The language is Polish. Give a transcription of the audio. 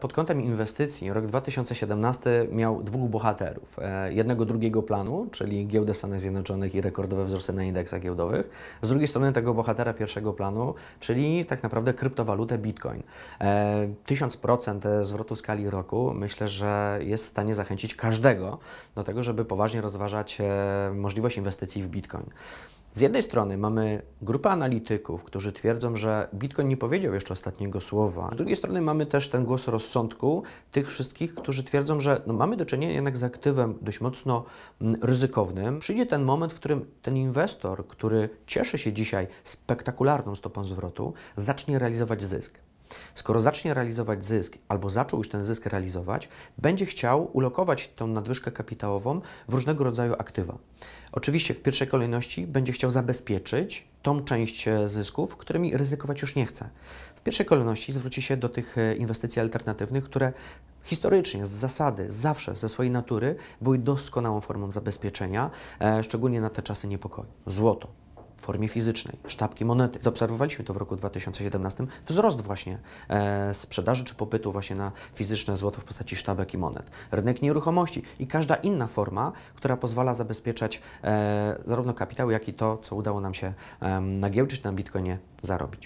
Pod kątem inwestycji rok 2017 miał dwóch bohaterów. E, jednego drugiego planu, czyli giełdę w Stanach Zjednoczonych i rekordowe wzrosty na indeksach giełdowych. Z drugiej strony tego bohatera pierwszego planu, czyli tak naprawdę kryptowalutę Bitcoin. 1000% e, e, zwrotu w skali roku myślę, że jest w stanie zachęcić każdego do tego, żeby poważnie rozważać możliwość inwestycji w Bitcoin. Z jednej strony mamy grupę analityków, którzy twierdzą, że Bitcoin nie powiedział jeszcze ostatniego słowa. Z drugiej strony mamy też ten głos rozsądku tych wszystkich, którzy twierdzą, że no mamy do czynienia jednak z aktywem dość mocno mm, ryzykownym. Przyjdzie ten moment, w którym ten inwestor, który cieszy się dzisiaj spektakularną stopą zwrotu, zacznie realizować zysk. Skoro zacznie realizować zysk albo zaczął już ten zysk realizować, będzie chciał ulokować tę nadwyżkę kapitałową w różnego rodzaju aktywa. Oczywiście w pierwszej kolejności będzie chciał zabezpieczyć tą część e, zysków, którymi ryzykować już nie chce. W pierwszej kolejności zwróci się do tych e, inwestycji alternatywnych, które historycznie, z zasady, zawsze, ze swojej natury były doskonałą formą zabezpieczenia, e, szczególnie na te czasy niepokoju. Złoto, w formie fizycznej, sztabki monety. Zaobserwowaliśmy to w roku 2017, wzrost właśnie e, sprzedaży czy popytu właśnie na fizyczne złoto w postaci sztabek i monet. Rynek nieruchomości i każda inna forma, która pozwala zabezpieczać e, zarówno kapitał, jak i to, co udało nam się e, nagiełczyć na bitcoinie, zarobić.